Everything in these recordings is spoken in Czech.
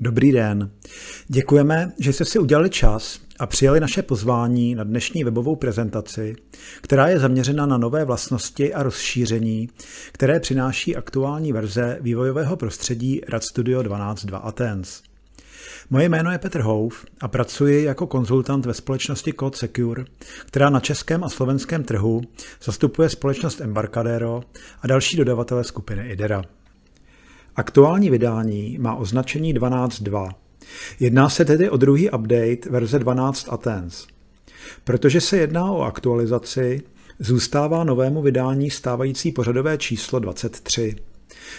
Dobrý den. Děkujeme, že jste si udělali čas a přijali naše pozvání na dnešní webovou prezentaci, která je zaměřena na nové vlastnosti a rozšíření, které přináší aktuální verze vývojového prostředí Rad Studio 12.2 Athens. Moje jméno je Petr Houf a pracuji jako konzultant ve společnosti Code Secure, která na českém a slovenském trhu zastupuje společnost Embarcadero a další dodavatele skupiny IDERA. Aktuální vydání má označení 12.2. Jedná se tedy o druhý update verze 12 Athens. Protože se jedná o aktualizaci, zůstává novému vydání stávající pořadové číslo 23.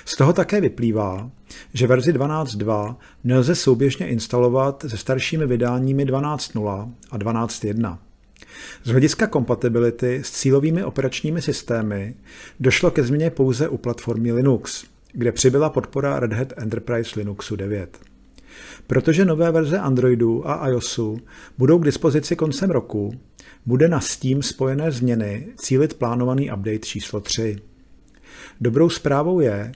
Z toho také vyplývá, že verzi 12.2 nelze souběžně instalovat se staršími vydáními 12.0 a 12.1. Z hlediska kompatibility s cílovými operačními systémy došlo ke změně pouze u platformy Linux – kde přibyla podpora Red Hat Enterprise Linuxu 9. Protože nové verze Androidu a iOSu budou k dispozici koncem roku, bude na Steam spojené změny cílit plánovaný update číslo 3. Dobrou zprávou je,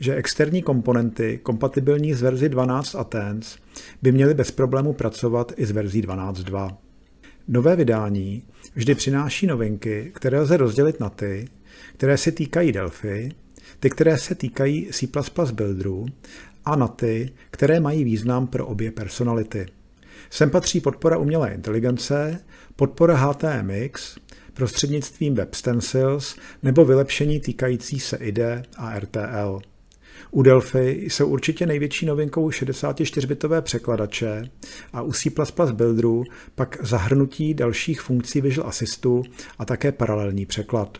že externí komponenty kompatibilní s verzi 12 Athens by měly bez problému pracovat i s verzí 12.2. Nové vydání vždy přináší novinky, které lze rozdělit na ty, které se týkají Delphi ty, které se týkají C++ builderů a na ty, které mají význam pro obě personality. Sem patří podpora umělé inteligence, podpora HTMX, prostřednictvím Stencils nebo vylepšení týkající se IDE a RTL. U Delphi jsou určitě největší novinkou 64-bitové překladače a u C++ Builderu pak zahrnutí dalších funkcí Visual Assistu a také paralelní překlad.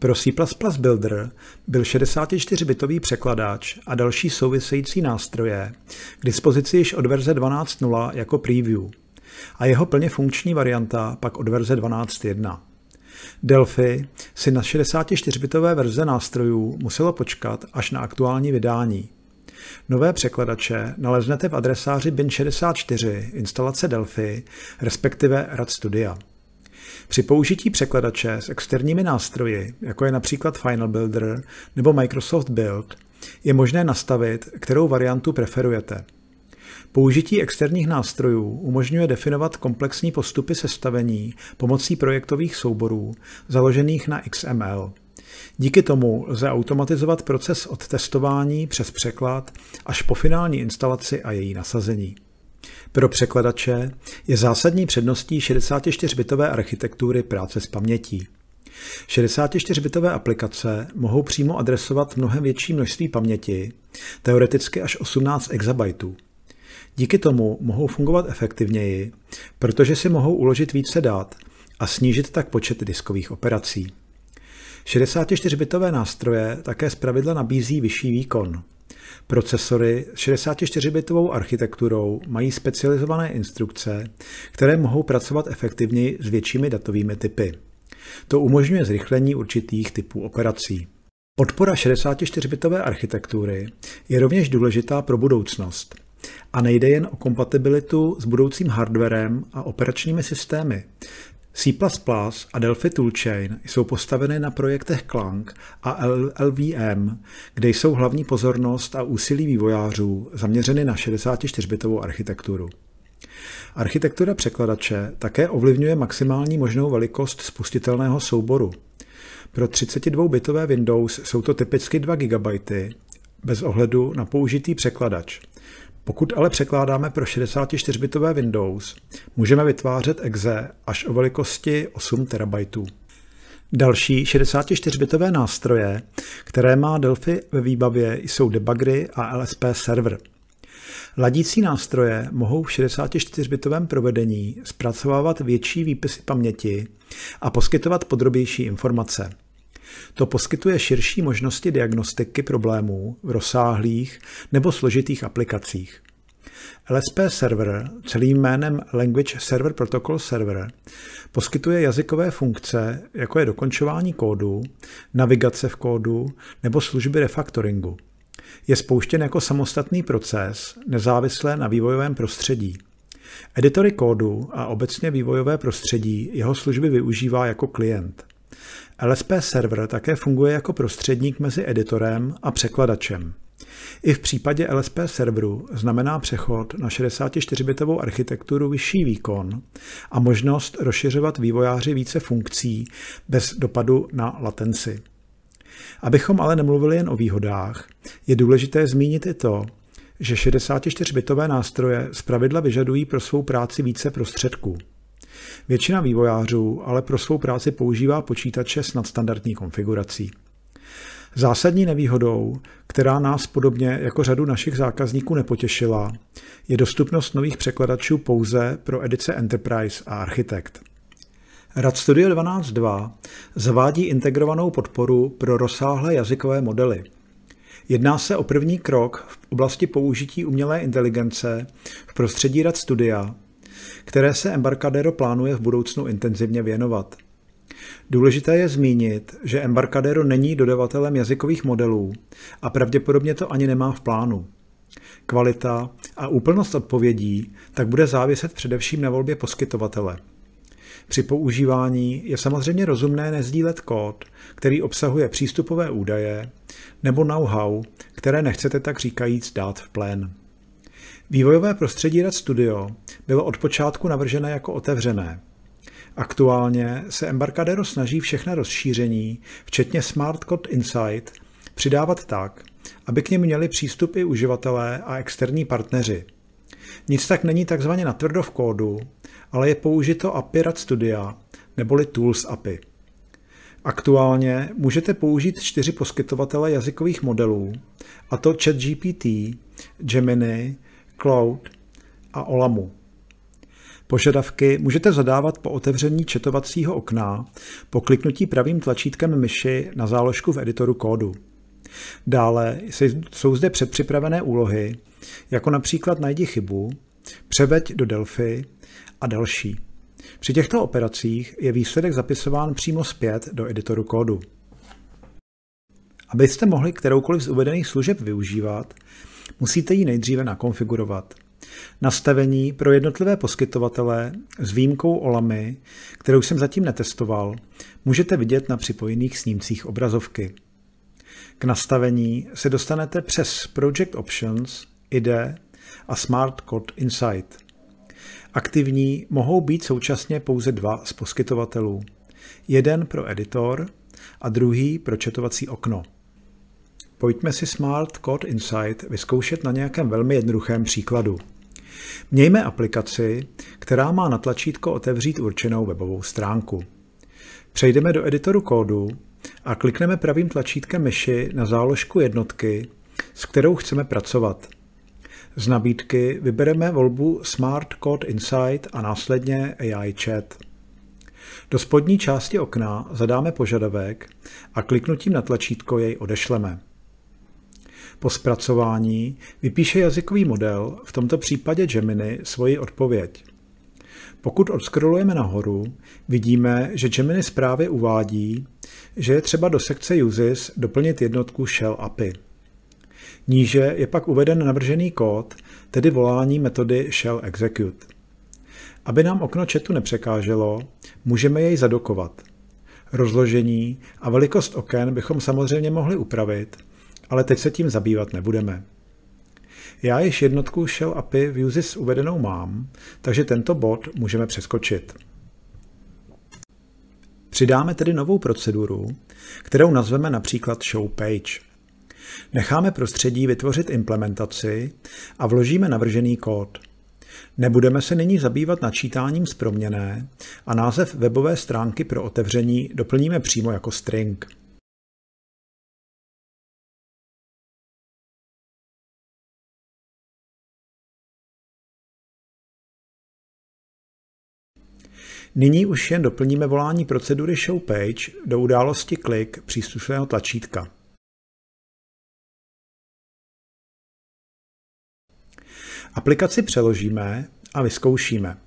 Pro C++ Builder byl 64-bitový překladáč a další související nástroje k dispozici již od verze 12.0 jako preview a jeho plně funkční varianta pak od verze 12.1. Delphi si na 64-bitové verze nástrojů muselo počkat až na aktuální vydání. Nové překladače naleznete v adresáři bin64 instalace Delphi, respektive RAD Studia. Při použití překladače s externími nástroji, jako je například Final Builder nebo Microsoft Build, je možné nastavit, kterou variantu preferujete. Použití externích nástrojů umožňuje definovat komplexní postupy sestavení pomocí projektových souborů založených na XML. Díky tomu lze automatizovat proces od testování přes překlad až po finální instalaci a její nasazení. Pro překladače je zásadní předností 64-bitové architektury práce s pamětí. 64-bitové aplikace mohou přímo adresovat mnohem větší množství paměti, teoreticky až 18 exabajtů. Díky tomu mohou fungovat efektivněji, protože si mohou uložit více dat a snížit tak počet diskových operací. 64-bitové nástroje také zpravidla nabízí vyšší výkon – Procesory s 64-bitovou architekturou mají specializované instrukce, které mohou pracovat efektivněji s většími datovými typy. To umožňuje zrychlení určitých typů operací. Podpora 64-bitové architektury je rovněž důležitá pro budoucnost. A nejde jen o kompatibilitu s budoucím hardwarem a operačními systémy, C++ a Delphi Toolchain jsou postaveny na projektech Clang a LVM, kde jsou hlavní pozornost a úsilí vývojářů zaměřeny na 64-bitovou architekturu. Architektura překladače také ovlivňuje maximální možnou velikost spustitelného souboru. Pro 32-bitové Windows jsou to typicky 2 GB bez ohledu na použitý překladač. Pokud ale překládáme pro 64-bitové Windows, můžeme vytvářet exe až o velikosti 8 TB. Další 64-bitové nástroje, které má Delphi ve výbavě, jsou debugry a LSP server. Ladící nástroje mohou v 64-bitovém provedení zpracovávat větší výpisy paměti a poskytovat podrobnější informace. To poskytuje širší možnosti diagnostiky problémů v rozsáhlých nebo složitých aplikacích. LSP server, celým jménem Language Server Protocol Server, poskytuje jazykové funkce, jako je dokončování kódu, navigace v kódu nebo služby refaktoringu. Je spouštěn jako samostatný proces, nezávisle na vývojovém prostředí. Editory kódu a obecně vývojové prostředí jeho služby využívá jako klient. LSP server také funguje jako prostředník mezi editorem a překladačem. I v případě LSP serveru znamená přechod na 64-bitovou architekturu vyšší výkon a možnost rozšiřovat vývojáři více funkcí bez dopadu na latenci. Abychom ale nemluvili jen o výhodách, je důležité zmínit i to, že 64-bitové nástroje zpravidla vyžadují pro svou práci více prostředků. Většina vývojářů ale pro svou práci používá počítače s nadstandardní konfigurací. Zásadní nevýhodou, která nás podobně jako řadu našich zákazníků nepotěšila, je dostupnost nových překladačů pouze pro edice Enterprise a Architect. Rad Studio 12.2 zavádí integrovanou podporu pro rozsáhlé jazykové modely. Jedná se o první krok v oblasti použití umělé inteligence v prostředí Rad Studia, které se Embarcadero plánuje v budoucnu intenzivně věnovat – Důležité je zmínit, že Embarcadero není dodavatelem jazykových modelů a pravděpodobně to ani nemá v plánu. Kvalita a úplnost odpovědí tak bude záviset především na volbě poskytovatele. Při používání je samozřejmě rozumné nezdílet kód, který obsahuje přístupové údaje nebo know-how, které nechcete tak říkajíc dát v plén. Vývojové prostředí Red Studio bylo od počátku navržené jako otevřené, Aktuálně se Embarcadero snaží všechna rozšíření, včetně Smart Code Insight, přidávat tak, aby k něm měli přístup i uživatelé a externí partneři. Nic tak není takzvaně natvrdo v kódu, ale je použito API Rad Studia neboli Tools API. Aktuálně můžete použít čtyři poskytovatele jazykových modelů, a to ChatGPT, Gemini, Cloud a Olamu. Požadavky můžete zadávat po otevření četovacího okna, po kliknutí pravým tlačítkem myši na záložku v editoru kódu. Dále jsou zde předpřipravené úlohy, jako například najdi chybu, převeď do Delphi a další. Při těchto operacích je výsledek zapisován přímo zpět do editoru kódu. Abyste mohli kteroukoliv z uvedených služeb využívat, musíte ji nejdříve nakonfigurovat. Nastavení pro jednotlivé poskytovatele s výjimkou OLAMy, kterou jsem zatím netestoval, můžete vidět na připojených snímcích obrazovky. K nastavení se dostanete přes Project Options, IDE a Smart Code Insight. Aktivní mohou být současně pouze dva z poskytovatelů. Jeden pro editor a druhý pro četovací okno. Pojďme si Smart Code Insight vyzkoušet na nějakém velmi jednoduchém příkladu. Mějme aplikaci, která má na tlačítko otevřít určenou webovou stránku. Přejdeme do editoru kódu a klikneme pravým tlačítkem myši na záložku jednotky, s kterou chceme pracovat. Z nabídky vybereme volbu Smart Code Insight a následně AI Chat. Do spodní části okna zadáme požadavek a kliknutím na tlačítko jej odešleme. Po zpracování vypíše jazykový model, v tomto případě Gemini, svoji odpověď. Pokud odskrolujeme nahoru, vidíme, že Gemini zprávy uvádí, že je třeba do sekce Uses doplnit jednotku shell API. Níže je pak uveden navržený kód, tedy volání metody shell execute. Aby nám okno chatu nepřekáželo, můžeme jej zadokovat. Rozložení a velikost oken bychom samozřejmě mohli upravit, ale teď se tím zabývat nebudeme. Já již jednotku shell API v uses uvedenou mám, takže tento bod můžeme přeskočit. Přidáme tedy novou proceduru, kterou nazveme například show page. Necháme prostředí vytvořit implementaci a vložíme navržený kód. Nebudeme se nyní zabývat načítáním z proměné a název webové stránky pro otevření doplníme přímo jako string. Nyní už jen doplníme volání procedury Show Page do události klik příslušného tlačítka. Aplikaci přeložíme a vyzkoušíme.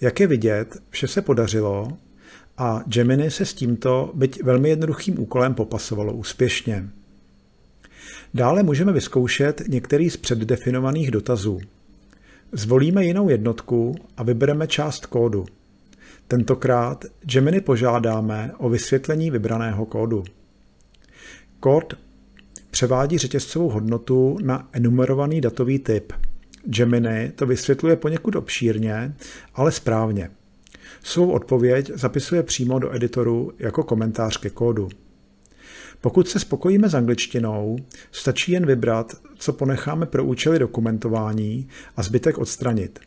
Jak je vidět, vše se podařilo a Gemini se s tímto, byť velmi jednoduchým úkolem, popasovalo úspěšně. Dále můžeme vyzkoušet některý z předdefinovaných dotazů. Zvolíme jinou jednotku a vybereme část kódu. Tentokrát Gemini požádáme o vysvětlení vybraného kódu. Kód převádí řetězcovou hodnotu na enumerovaný datový typ. Gemini to vysvětluje poněkud obšírně, ale správně. Svou odpověď zapisuje přímo do editoru jako komentář ke kódu. Pokud se spokojíme s angličtinou, stačí jen vybrat, co ponecháme pro účely dokumentování a zbytek odstranit.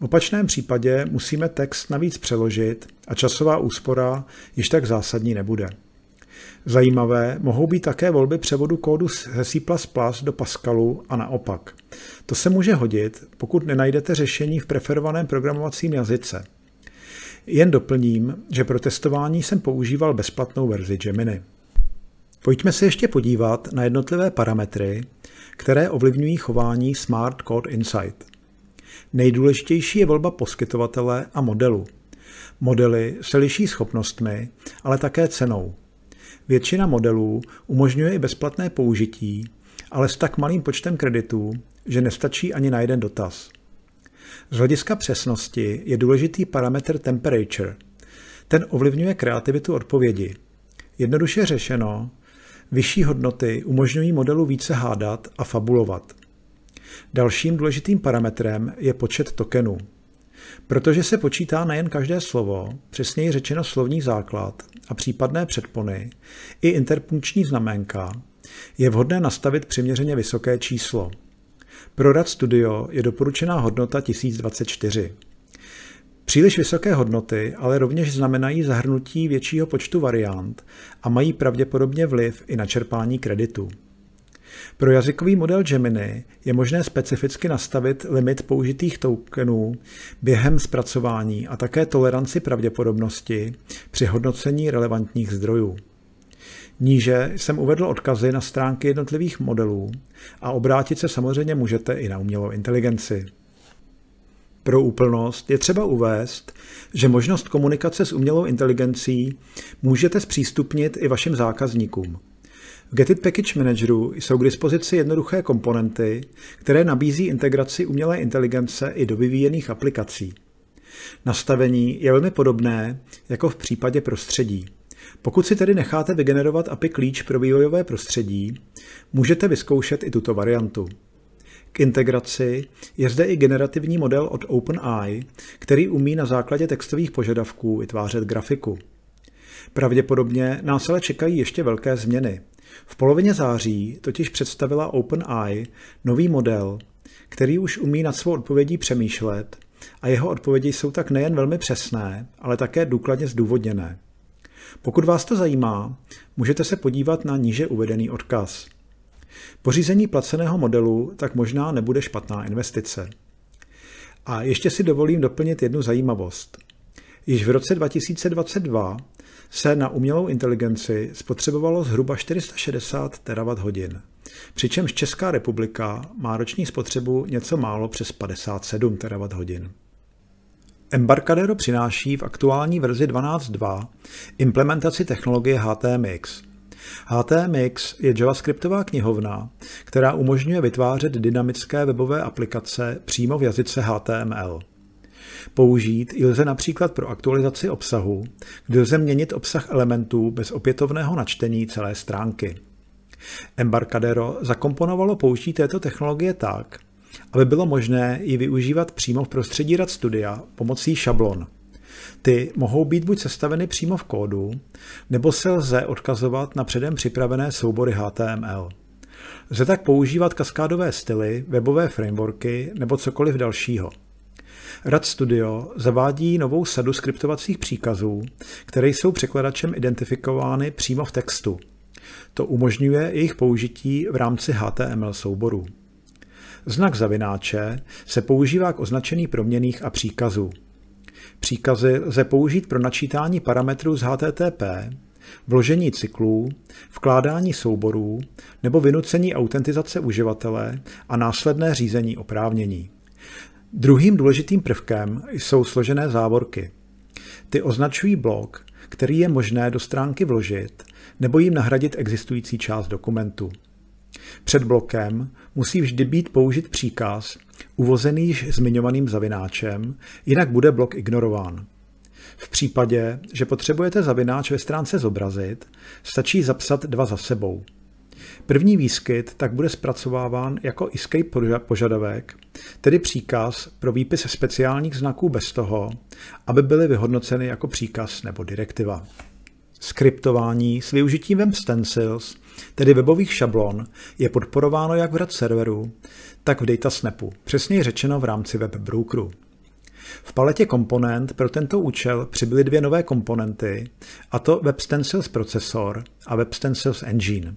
V opačném případě musíme text navíc přeložit a časová úspora již tak zásadní nebude. Zajímavé mohou být také volby převodu kódu ze C++ do Pascalu a naopak. To se může hodit, pokud nenajdete řešení v preferovaném programovacím jazyce. Jen doplním, že pro testování jsem používal bezplatnou verzi Gemini. Pojďme se ještě podívat na jednotlivé parametry, které ovlivňují chování Smart Code Insight. Nejdůležitější je volba poskytovatele a modelu. Modely se liší schopnostmi, ale také cenou. Většina modelů umožňuje i bezplatné použití, ale s tak malým počtem kreditů, že nestačí ani na jeden dotaz. Z hlediska přesnosti je důležitý parametr temperature. Ten ovlivňuje kreativitu odpovědi. Jednoduše řešeno, Vyšší hodnoty umožňují modelu více hádat a fabulovat. Dalším důležitým parametrem je počet tokenů. Protože se počítá nejen každé slovo, přesněji řečeno slovní základ a případné předpony, i interpunkční znamenka, je vhodné nastavit přiměřeně vysoké číslo. Pro RAD Studio je doporučená hodnota 1024. Příliš vysoké hodnoty ale rovněž znamenají zahrnutí většího počtu variant a mají pravděpodobně vliv i na čerpání kreditu. Pro jazykový model Gemini je možné specificky nastavit limit použitých tokenů během zpracování a také toleranci pravděpodobnosti při hodnocení relevantních zdrojů. Níže jsem uvedl odkazy na stránky jednotlivých modelů a obrátit se samozřejmě můžete i na umělou inteligenci. Pro úplnost je třeba uvést, že možnost komunikace s umělou inteligencí můžete zpřístupnit i vašim zákazníkům. V It Package Manageru jsou k dispozici jednoduché komponenty, které nabízí integraci umělé inteligence i do vyvíjených aplikací. Nastavení je velmi podobné jako v případě prostředí. Pokud si tedy necháte vygenerovat API klíč pro vývojové prostředí, můžete vyzkoušet i tuto variantu k integraci, je zde i generativní model od OpenAI, který umí na základě textových požadavků vytvářet grafiku. Pravděpodobně nás ale čekají ještě velké změny. V polovině září totiž představila OpenAI nový model, který už umí nad svou odpovědí přemýšlet a jeho odpovědi jsou tak nejen velmi přesné, ale také důkladně zdůvodněné. Pokud vás to zajímá, můžete se podívat na níže uvedený odkaz. Pořízení placeného modelu tak možná nebude špatná investice. A ještě si dovolím doplnit jednu zajímavost. Již v roce 2022 se na umělou inteligenci spotřebovalo zhruba 460 terawatt-hodin, přičemž Česká republika má roční spotřebu něco málo přes 57 terawatt-hodin. Embarcadero přináší v aktuální verzi 12.2 implementaci technologie HTMX – HTMX je javascriptová knihovna, která umožňuje vytvářet dynamické webové aplikace přímo v jazyce HTML. Použít ji lze například pro aktualizaci obsahu, kdy lze měnit obsah elementů bez opětovného načtení celé stránky. Embarcadero zakomponovalo použití této technologie tak, aby bylo možné ji využívat přímo v prostředí Rad Studia pomocí šablon – ty mohou být buď sestaveny přímo v kódu, nebo se lze odkazovat na předem připravené soubory HTML. Lze tak používat kaskádové styly, webové frameworky nebo cokoliv dalšího. Rad Studio zavádí novou sadu skriptovacích příkazů, které jsou překladačem identifikovány přímo v textu. To umožňuje jejich použití v rámci HTML souborů. Znak zavináče se používá k označení proměných a příkazů. Příkazy lze použít pro načítání parametrů z HTTP, vložení cyklů, vkládání souborů nebo vynucení autentizace uživatele a následné řízení oprávnění. Druhým důležitým prvkem jsou složené závorky. Ty označují blok, který je možné do stránky vložit nebo jim nahradit existující část dokumentu. Před blokem musí vždy být použit příkaz, uvozený již zmiňovaným zavináčem, jinak bude blok ignorován. V případě, že potřebujete zavináč ve stránce zobrazit, stačí zapsat dva za sebou. První výskyt tak bude zpracováván jako escape požadavek, tedy příkaz pro výpis speciálních znaků bez toho, aby byly vyhodnoceny jako příkaz nebo direktiva. Skriptování s využitím Stencils tedy webových šablon, je podporováno jak v RAD serveru, tak v Datasnapu, přesněji řečeno v rámci web brokeru. V paletě komponent pro tento účel přibyly dvě nové komponenty, a to WebStencils procesor a WebStencils engine.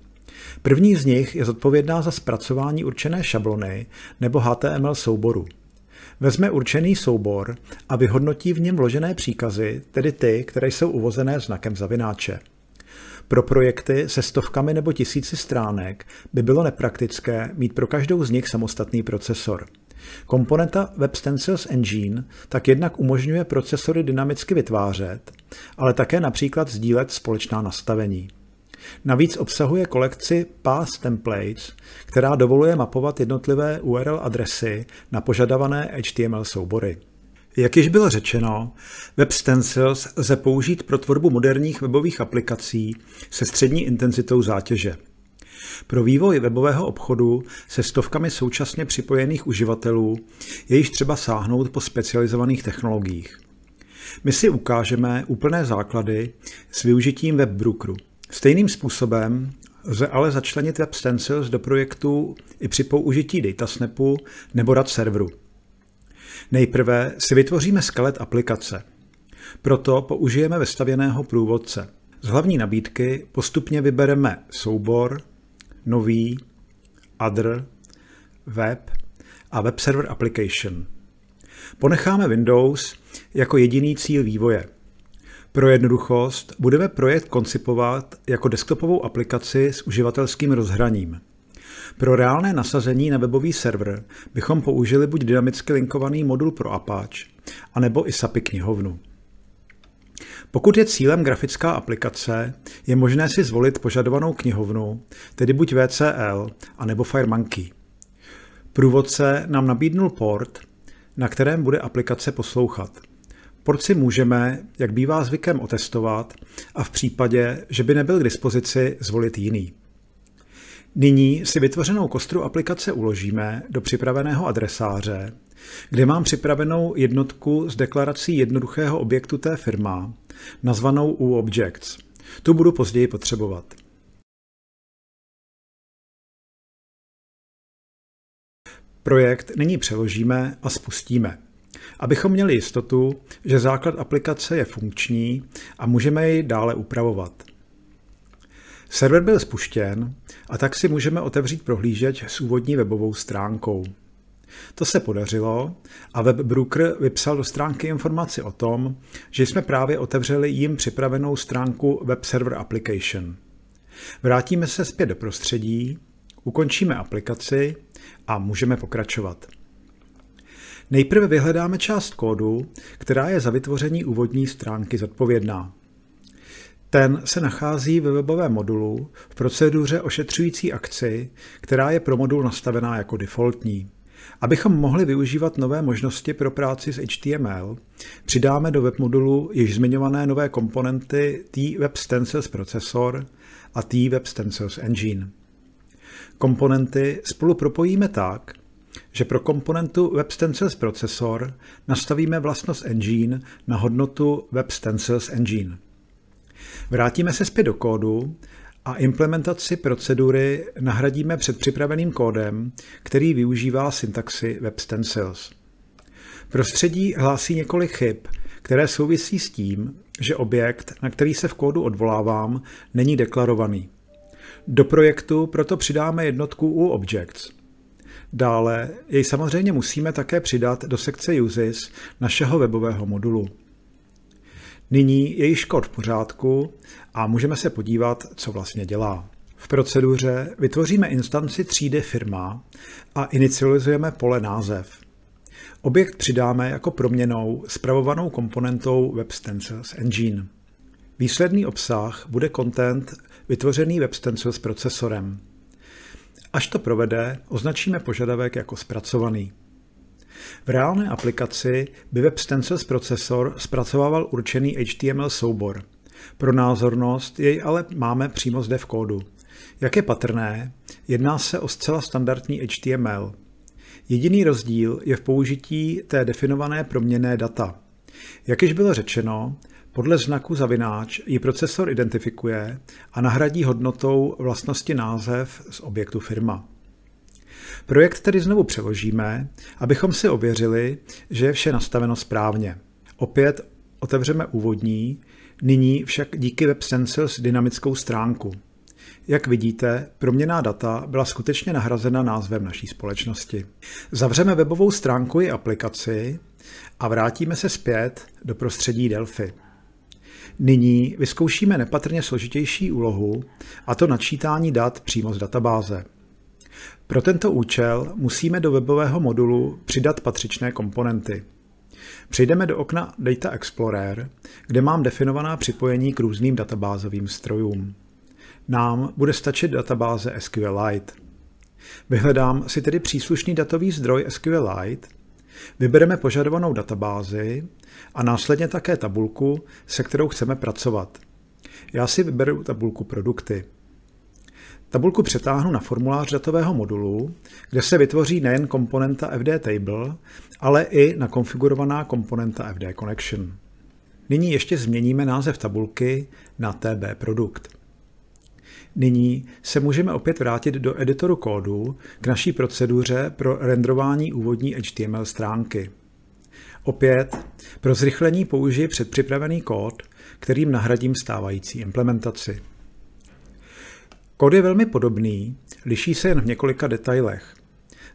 První z nich je zodpovědná za zpracování určené šablony nebo HTML souboru. Vezme určený soubor a vyhodnotí v něm vložené příkazy, tedy ty, které jsou uvozené znakem zavináče. Pro projekty se stovkami nebo tisíci stránek by bylo nepraktické mít pro každou z nich samostatný procesor. Komponenta Web Stencils Engine tak jednak umožňuje procesory dynamicky vytvářet, ale také například sdílet společná nastavení. Navíc obsahuje kolekci Path Templates, která dovoluje mapovat jednotlivé URL adresy na požadované HTML soubory. Jak již bylo řečeno, Web Stencils lze použít pro tvorbu moderních webových aplikací se střední intenzitou zátěže. Pro vývoj webového obchodu se stovkami současně připojených uživatelů je již třeba sáhnout po specializovaných technologiích. My si ukážeme úplné základy s využitím WebBrookeru. Stejným způsobem lze ale začlenit Web Stencils do projektu i při použití Datasnapu nebo rad serveru. Nejprve si vytvoříme skelet aplikace. Proto použijeme vestavěného průvodce. Z hlavní nabídky postupně vybereme soubor, nový, adr, web a web server application. Ponecháme Windows jako jediný cíl vývoje. Pro jednoduchost budeme projekt koncipovat jako desktopovou aplikaci s uživatelským rozhraním. Pro reálné nasazení na webový server bychom použili buď dynamicky linkovaný modul pro Apache, anebo i SAPI knihovnu. Pokud je cílem grafická aplikace, je možné si zvolit požadovanou knihovnu, tedy buď VCL, anebo FireMonkey. Průvodce nám nabídnul port, na kterém bude aplikace poslouchat. Port si můžeme, jak bývá zvykem, otestovat a v případě, že by nebyl k dispozici, zvolit jiný. Nyní si vytvořenou kostru aplikace uložíme do připraveného adresáře, kde mám připravenou jednotku s deklarací jednoduchého objektu té firma, nazvanou uObjects. Tu budu později potřebovat. Projekt nyní přeložíme a spustíme. Abychom měli jistotu, že základ aplikace je funkční a můžeme ji dále upravovat. Server byl spuštěn a tak si můžeme otevřít prohlížeč s úvodní webovou stránkou. To se podařilo a webbroker vypsal do stránky informaci o tom, že jsme právě otevřeli jim připravenou stránku Web Server Application. Vrátíme se zpět do prostředí, ukončíme aplikaci a můžeme pokračovat. Nejprve vyhledáme část kódu, která je za vytvoření úvodní stránky zodpovědná. Ten se nachází ve webovém modulu v proceduře ošetřující akci, která je pro modul nastavená jako defaultní. Abychom mohli využívat nové možnosti pro práci s HTML, přidáme do webmodulu již zmiňované nové komponenty T-Web Stencils procesor a T-Web Stencils Engine. Komponenty spolu propojíme tak, že pro komponentu Web Stencils procesor nastavíme vlastnost Engine na hodnotu Web Stencils Engine. Vrátíme se zpět do kódu a implementaci procedury nahradíme předpřipraveným kódem, který využívá syntaxi WebStencils. Prostředí hlásí několik chyb, které souvisí s tím, že objekt, na který se v kódu odvolávám, není deklarovaný. Do projektu proto přidáme jednotku u Objects. Dále jej samozřejmě musíme také přidat do sekce Uses našeho webového modulu. Nyní je již kód v pořádku a můžeme se podívat, co vlastně dělá. V proceduře vytvoříme instanci třídy firma a inicializujeme pole název. Objekt přidáme jako proměnou spravovanou komponentou WebStencils Engine. Výsledný obsah bude content vytvořený WebStencils procesorem. Až to provede, označíme požadavek jako zpracovaný. V reálné aplikaci by web Stencils procesor zpracovával určený HTML soubor. Pro názornost jej ale máme přímo zde v kódu. Jak je patrné, jedná se o zcela standardní HTML. Jediný rozdíl je v použití té definované proměné data. Jak již bylo řečeno, podle znaku zavináč ji procesor identifikuje a nahradí hodnotou vlastnosti název z objektu firma. Projekt tedy znovu přeložíme, abychom si ověřili, že je vše nastaveno správně. Opět otevřeme úvodní, nyní však díky WebSensors dynamickou stránku. Jak vidíte, proměná data byla skutečně nahrazena názvem naší společnosti. Zavřeme webovou stránku i aplikaci a vrátíme se zpět do prostředí Delphi. Nyní vyzkoušíme nepatrně složitější úlohu, a to načítání dat přímo z databáze. Pro tento účel musíme do webového modulu přidat patřičné komponenty. Přejdeme do okna Data Explorer, kde mám definovaná připojení k různým databázovým strojům. Nám bude stačit databáze SQLite. Vyhledám si tedy příslušný datový zdroj SQLite, vybereme požadovanou databázi a následně také tabulku, se kterou chceme pracovat. Já si vyberu tabulku produkty. Tabulku přetáhnu na formulář datového modulu, kde se vytvoří nejen komponenta FD Table, ale i nakonfigurovaná komponenta FD Connection. Nyní ještě změníme název tabulky na TB Produkt. Nyní se můžeme opět vrátit do editoru kódu k naší proceduře pro renderování úvodní HTML stránky. Opět pro zrychlení použiji předpřipravený kód, kterým nahradím stávající implementaci. Kód je velmi podobný, liší se jen v několika detailech.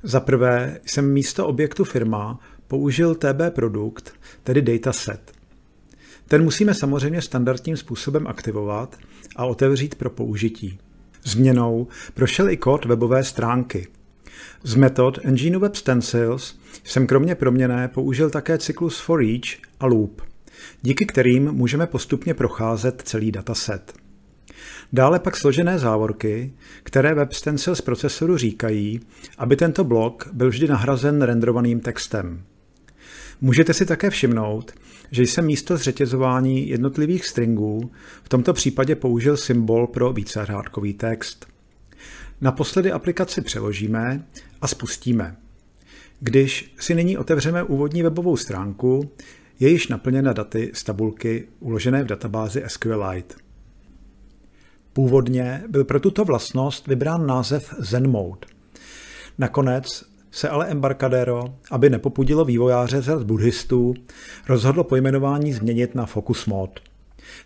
Za prvé jsem místo objektu firma použil TB produkt, tedy dataset. Ten musíme samozřejmě standardním způsobem aktivovat a otevřít pro použití. Změnou prošel i kód webové stránky. Z metod Engine Web Stencils jsem kromě proměné použil také cyklus for each a loop, díky kterým můžeme postupně procházet celý dataset. Dále pak složené závorky, které Stencil z procesoru říkají, aby tento blok byl vždy nahrazen renderovaným textem. Můžete si také všimnout, že jsem místo zřetězování jednotlivých stringů v tomto případě použil symbol pro vícehrádkový text. Naposledy aplikaci přeložíme a spustíme. Když si nyní otevřeme úvodní webovou stránku, je již naplněna daty z tabulky uložené v databázi SQLite. Původně byl pro tuto vlastnost vybrán název Zen Mode. Nakonec se ale Embarcadero, aby nepopudilo vývojáře z buddhistů, rozhodlo pojmenování změnit na Focus Mode.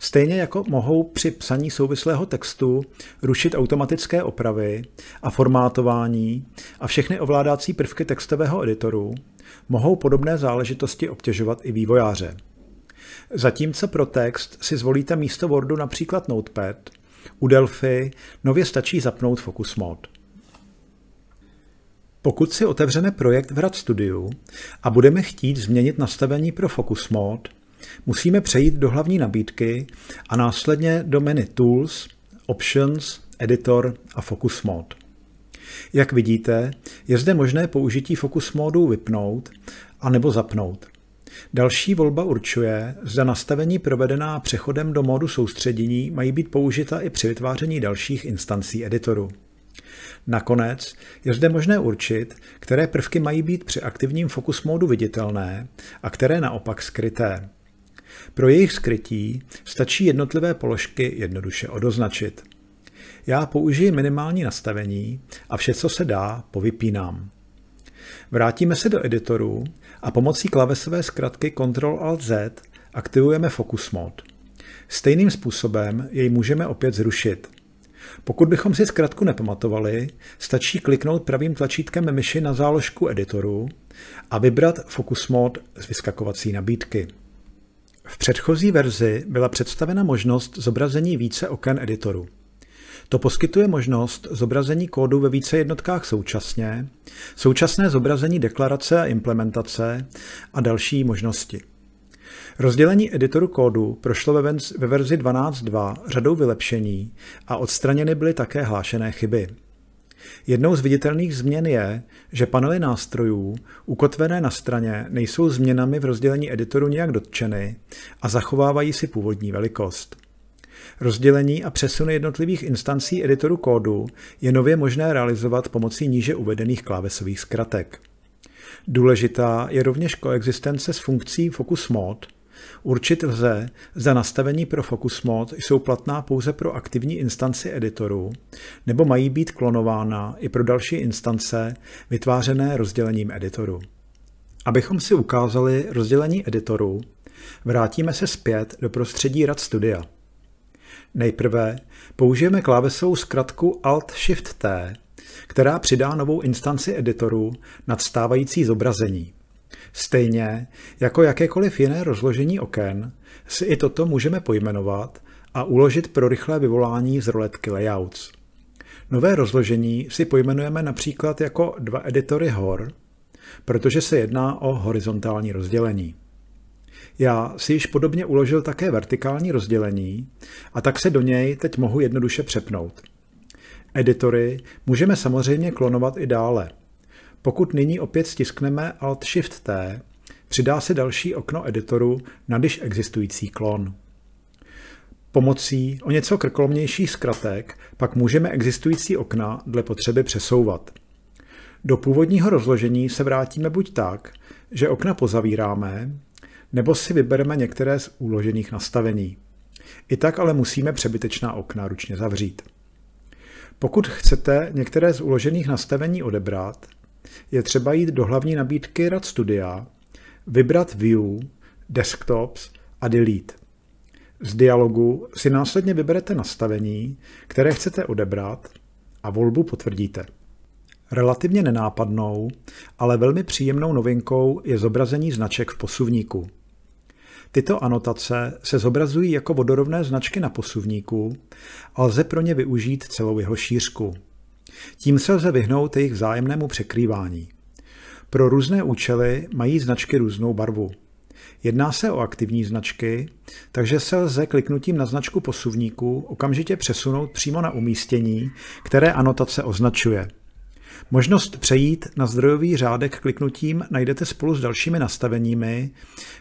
Stejně jako mohou při psaní souvislého textu rušit automatické opravy a formátování a všechny ovládací prvky textového editoru, mohou podobné záležitosti obtěžovat i vývojáře. Zatímco pro text si zvolíte místo Wordu například Notepad, u Delphi nově stačí zapnout Focus Mode. Pokud si otevřeme projekt v RAD Studio a budeme chtít změnit nastavení pro Focus Mode, musíme přejít do hlavní nabídky a následně do menu Tools, Options, Editor a Focus Mode. Jak vidíte, je zde možné použití Focus modu vypnout a nebo zapnout. Další volba určuje, zda nastavení provedená přechodem do módu soustředění mají být použita i při vytváření dalších instancí editoru. Nakonec je zde možné určit, které prvky mají být při aktivním fokus módu viditelné a které naopak skryté. Pro jejich skrytí stačí jednotlivé položky jednoduše odoznačit. Já použiji minimální nastavení a vše, co se dá, povypínám. Vrátíme se do editoru a pomocí klavesové zkratky Ctrl-Alt-Z aktivujeme Focus Mode. Stejným způsobem jej můžeme opět zrušit. Pokud bychom si zkratku nepamatovali, stačí kliknout pravým tlačítkem myši na záložku editoru a vybrat Focus Mode z vyskakovací nabídky. V předchozí verzi byla představena možnost zobrazení více oken editoru. To poskytuje možnost zobrazení kódu ve více jednotkách současně, současné zobrazení deklarace a implementace a další možnosti. Rozdělení editoru kódu prošlo ve verzi 12.2 řadou vylepšení a odstraněny byly také hlášené chyby. Jednou z viditelných změn je, že panely nástrojů ukotvené na straně nejsou změnami v rozdělení editoru nijak dotčeny a zachovávají si původní velikost. Rozdělení a přesuny jednotlivých instancí editoru kódu je nově možné realizovat pomocí níže uvedených klávesových zkratek. Důležitá je rovněž koexistence s funkcí Focus Mode. Určit lze, za nastavení pro Focus Mode jsou platná pouze pro aktivní instanci editoru, nebo mají být klonována i pro další instance vytvářené rozdělením editoru. Abychom si ukázali rozdělení editoru, vrátíme se zpět do prostředí RAD Studia. Nejprve použijeme klávesou zkratku Alt-Shift-T, která přidá novou instanci editoru nad stávající zobrazení. Stejně jako jakékoliv jiné rozložení oken si i toto můžeme pojmenovat a uložit pro rychlé vyvolání z roletky Layouts. Nové rozložení si pojmenujeme například jako dva editory hor, protože se jedná o horizontální rozdělení. Já si již podobně uložil také vertikální rozdělení a tak se do něj teď mohu jednoduše přepnout. Editory můžeme samozřejmě klonovat i dále. Pokud nyní opět stiskneme Alt-Shift-T, přidá se další okno editoru na již existující klon. Pomocí o něco krkolomnějších zkratek pak můžeme existující okna dle potřeby přesouvat. Do původního rozložení se vrátíme buď tak, že okna pozavíráme, nebo si vybereme některé z uložených nastavení. I tak ale musíme přebytečná okna ručně zavřít. Pokud chcete některé z uložených nastavení odebrat, je třeba jít do hlavní nabídky Rad Studia, vybrat View, Desktops a Delete. Z dialogu si následně vyberete nastavení, které chcete odebrat a volbu potvrdíte. Relativně nenápadnou, ale velmi příjemnou novinkou je zobrazení značek v posuvníku. Tyto anotace se zobrazují jako vodorovné značky na posuvníku a lze pro ně využít celou jeho šířku. Tím se lze vyhnout jejich vzájemnému překrývání. Pro různé účely mají značky různou barvu. Jedná se o aktivní značky, takže se lze kliknutím na značku posuvníku okamžitě přesunout přímo na umístění, které anotace označuje – Možnost přejít na zdrojový řádek kliknutím najdete spolu s dalšími nastaveními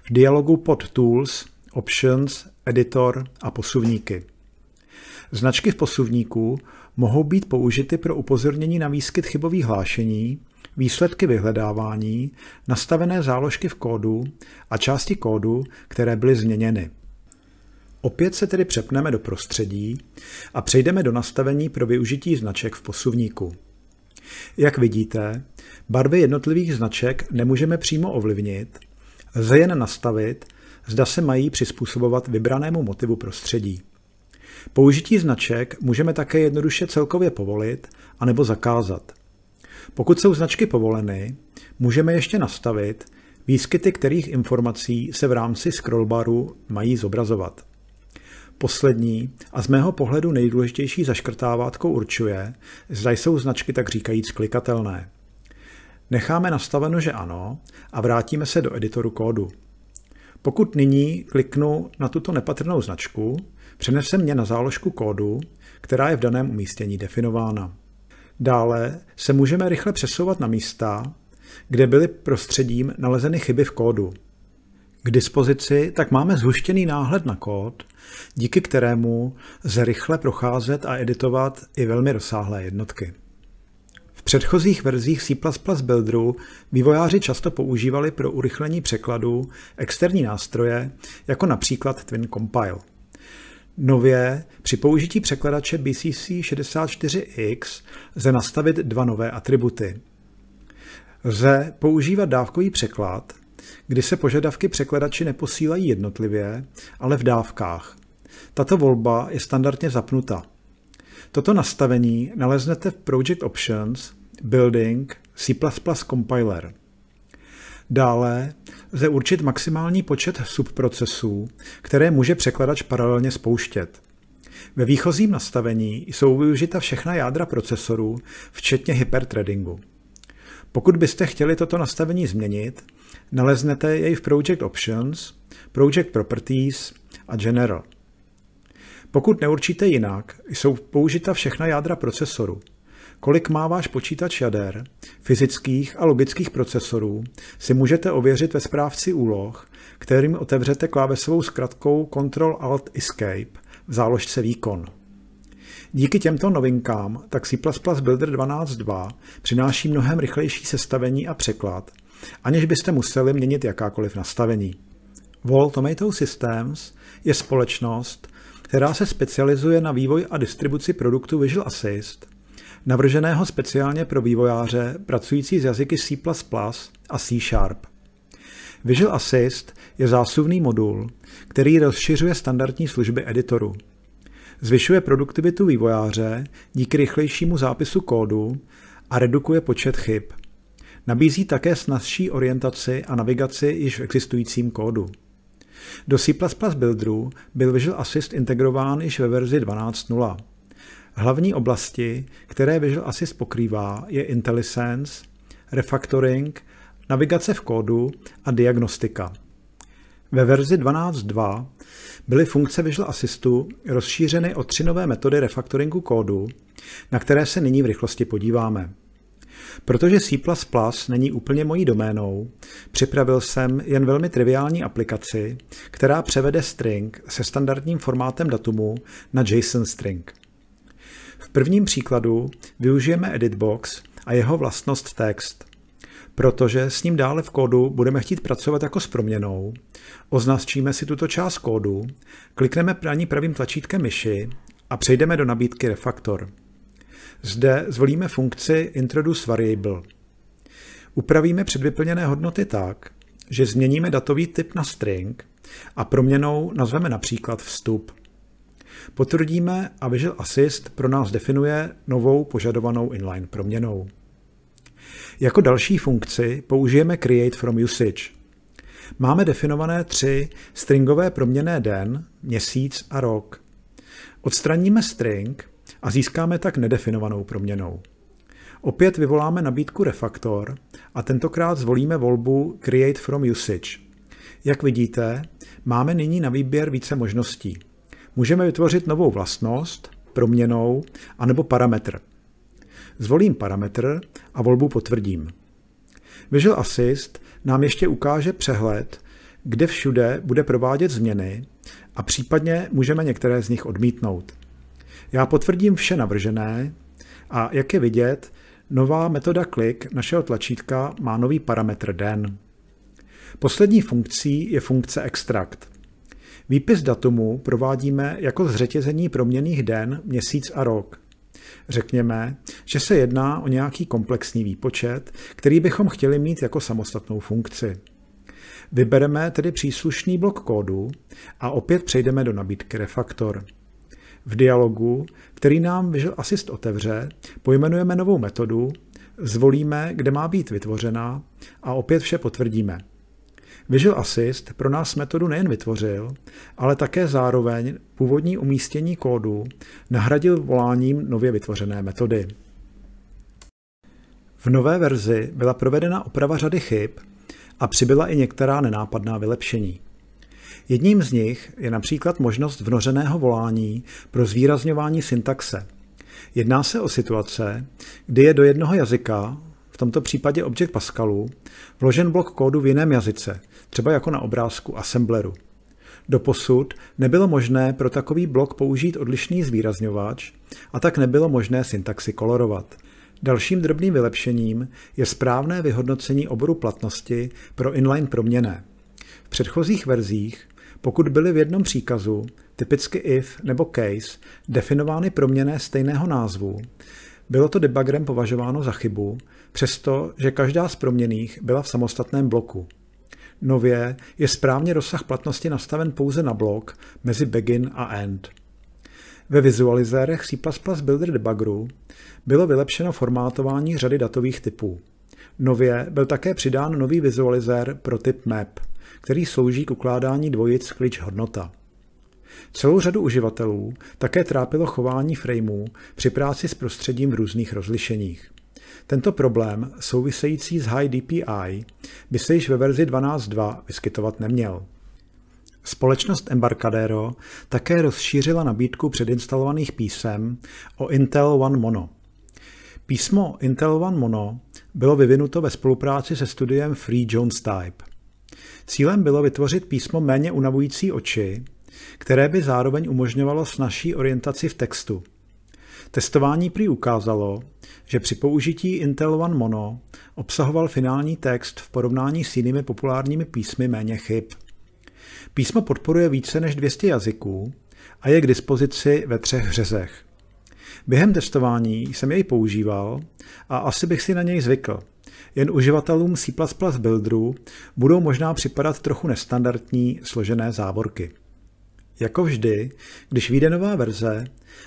v dialogu pod Tools, Options, Editor a posuvníky. Značky v posuvníku mohou být použity pro upozornění na výskyt chybových hlášení, výsledky vyhledávání, nastavené záložky v kódu a části kódu, které byly změněny. Opět se tedy přepneme do prostředí a přejdeme do nastavení pro využití značek v posuvníku. Jak vidíte, barvy jednotlivých značek nemůžeme přímo ovlivnit, lze jen nastavit, zda se mají přizpůsobovat vybranému motivu prostředí. Použití značek můžeme také jednoduše celkově povolit anebo zakázat. Pokud jsou značky povoleny, můžeme ještě nastavit výskyty, kterých informací se v rámci scrollbaru mají zobrazovat. Poslední a z mého pohledu nejdůležitější zaškrtávátko určuje, zda jsou značky tak říkajíc klikatelné. Necháme nastaveno, že ano, a vrátíme se do editoru kódu. Pokud nyní kliknu na tuto nepatrnou značku, přenese mě na záložku kódu, která je v daném umístění definována. Dále se můžeme rychle přesouvat na místa, kde byly prostředím nalezeny chyby v kódu, k dispozici, tak máme zhuštěný náhled na kód, díky kterému lze rychle procházet a editovat i velmi rozsáhlé jednotky. V předchozích verzích C++ Builderu vývojáři často používali pro urychlení překladu externí nástroje, jako například Twin Compile. Nově při použití překladače BCC64X lze nastavit dva nové atributy. Lze používat dávkový překlad, kdy se požadavky překladači neposílají jednotlivě, ale v dávkách. Tato volba je standardně zapnuta. Toto nastavení naleznete v Project Options, Building, C++ Compiler. Dále lze určit maximální počet subprocesů, které může překladač paralelně spouštět. Ve výchozím nastavení jsou využita všechna jádra procesorů, včetně hyperthreadingu. Pokud byste chtěli toto nastavení změnit, Naleznete jej v Project Options, Project Properties a General. Pokud neurčíte jinak, jsou použita všechna jádra procesoru. Kolik má váš počítač jader, fyzických a logických procesorů, si můžete ověřit ve správci úloh, kterým otevřete klávesovou zkratkou Ctrl Alt Escape v záložce Výkon. Díky těmto novinkám tak C++ Builder 12.2 přináší mnohem rychlejší sestavení a překlad aniž byste museli měnit jakákoliv nastavení. Wall Tomato Systems je společnost, která se specializuje na vývoj a distribuci produktu Visual Assist, navrženého speciálně pro vývojáře pracující s jazyky C++ a C Sharp. Visual Assist je zásuvný modul, který rozšiřuje standardní služby editoru. Zvyšuje produktivitu vývojáře díky rychlejšímu zápisu kódu a redukuje počet chyb – Nabízí také snazší orientaci a navigaci již v existujícím kódu. Do C++ Builderu byl Visual Assist integrován již ve verzi 12.0. Hlavní oblasti, které Visual Assist pokrývá, je IntelliSense, refactoring, navigace v kódu a diagnostika. Ve verzi 12.2 byly funkce Visual Assistu rozšířeny o tři nové metody refactoringu kódu, na které se nyní v rychlosti podíváme. Protože C++ není úplně mojí doménou, připravil jsem jen velmi triviální aplikaci, která převede string se standardním formátem datumu na JSON string. V prvním příkladu využijeme editbox a jeho vlastnost text – protože s ním dále v kódu budeme chtít pracovat jako s proměnou. Označíme si tuto část kódu, klikneme na ní pravým tlačítkem myši a přejdeme do nabídky Refaktor. Zde zvolíme funkci introduce variable. Upravíme předvyplněné hodnoty tak, že změníme datový typ na string a proměnou nazveme například vstup. Potvrdíme a Visual Assist pro nás definuje novou požadovanou inline proměnou. Jako další funkci použijeme create from usage. Máme definované tři stringové proměné den, měsíc a rok. Odstraníme string a získáme tak nedefinovanou proměnou. Opět vyvoláme nabídku refaktor a tentokrát zvolíme volbu Create from Usage. Jak vidíte, máme nyní na výběr více možností. Můžeme vytvořit novou vlastnost, proměnou anebo parametr. Zvolím parametr a volbu potvrdím. Visual Assist nám ještě ukáže přehled, kde všude bude provádět změny a případně můžeme některé z nich odmítnout. Já potvrdím vše navržené a jak je vidět, nová metoda klik našeho tlačítka má nový parametr den. Poslední funkcí je funkce extrakt. Výpis datumu provádíme jako zřetězení proměných den, měsíc a rok. Řekněme, že se jedná o nějaký komplexní výpočet, který bychom chtěli mít jako samostatnou funkci. Vybereme tedy příslušný blok kódu a opět přejdeme do nabídky Refaktor v dialogu, který nám Visual Assist otevře, pojmenujeme novou metodu, zvolíme, kde má být vytvořena a opět vše potvrdíme. Visual Assist pro nás metodu nejen vytvořil, ale také zároveň původní umístění kódu nahradil voláním nově vytvořené metody. V nové verzi byla provedena oprava řady chyb a přibyla i některá nenápadná vylepšení. Jedním z nich je například možnost vnořeného volání pro zvýrazňování syntaxe. Jedná se o situace, kdy je do jednoho jazyka, v tomto případě objekt Pascalu, vložen blok kódu v jiném jazyce, třeba jako na obrázku Assembleru. Doposud nebylo možné pro takový blok použít odlišný zvýrazňovač a tak nebylo možné syntaxi kolorovat. Dalším drobným vylepšením je správné vyhodnocení oboru platnosti pro inline proměné předchozích verzích, pokud byly v jednom příkazu, typicky if nebo case, definovány proměné stejného názvu, bylo to debugrem považováno za chybu, přesto, že každá z proměných byla v samostatném bloku. Nově je správně rozsah platnosti nastaven pouze na blok mezi begin a end. Ve vizualizérech C++ Builder debugru bylo vylepšeno formátování řady datových typů. Nově byl také přidán nový vizualizér pro typ Map, který slouží k ukládání dvojic klíč hodnota. Celou řadu uživatelů také trápilo chování frameů při práci s prostředím v různých rozlišeních. Tento problém, související s High DPI, by se již ve verzi 12.2 vyskytovat neměl. Společnost Embarcadero také rozšířila nabídku předinstalovaných písem o Intel One Mono – Písmo Intel One Mono bylo vyvinuto ve spolupráci se studiem Free Jones Type. Cílem bylo vytvořit písmo méně unavující oči, které by zároveň umožňovalo snažší orientaci v textu. Testování prý ukázalo, že při použití Intel One Mono obsahoval finální text v porovnání s jinými populárními písmy méně chyb. Písmo podporuje více než 200 jazyků a je k dispozici ve třech řezech – Během testování jsem jej používal a asi bych si na něj zvykl. Jen uživatelům C++ builderů budou možná připadat trochu nestandardní složené závorky. Jako vždy, když vyjde nová verze,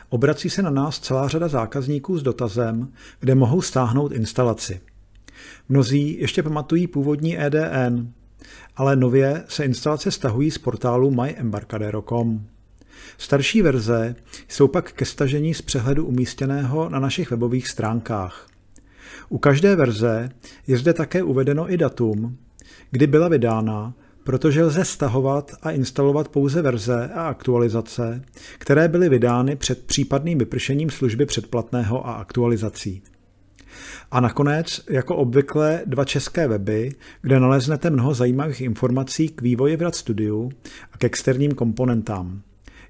obrací se na nás celá řada zákazníků s dotazem, kde mohou stáhnout instalaci. Mnozí ještě pamatují původní EDN, ale nově se instalace stahují z portálu myembarcadero.com. Starší verze jsou pak ke stažení z přehledu umístěného na našich webových stránkách. U každé verze je zde také uvedeno i datum, kdy byla vydána, protože lze stahovat a instalovat pouze verze a aktualizace, které byly vydány před případným vypršením služby předplatného a aktualizací. A nakonec, jako obvykle, dva české weby, kde naleznete mnoho zajímavých informací k vývoji v Rad Studiu a k externím komponentám.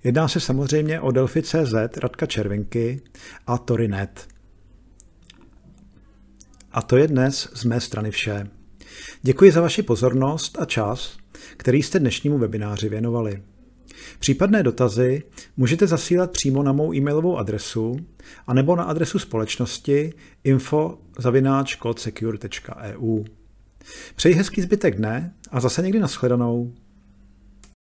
Jedná se samozřejmě o Delphi.cz, Radka Červinky a Torinet. A to je dnes z mé strany vše. Děkuji za vaši pozornost a čas, který jste dnešnímu webináři věnovali. Případné dotazy můžete zasílat přímo na mou e-mailovou adresu anebo na adresu společnosti info.codesecure.eu. E Přeji hezký zbytek dne a zase někdy nashledanou.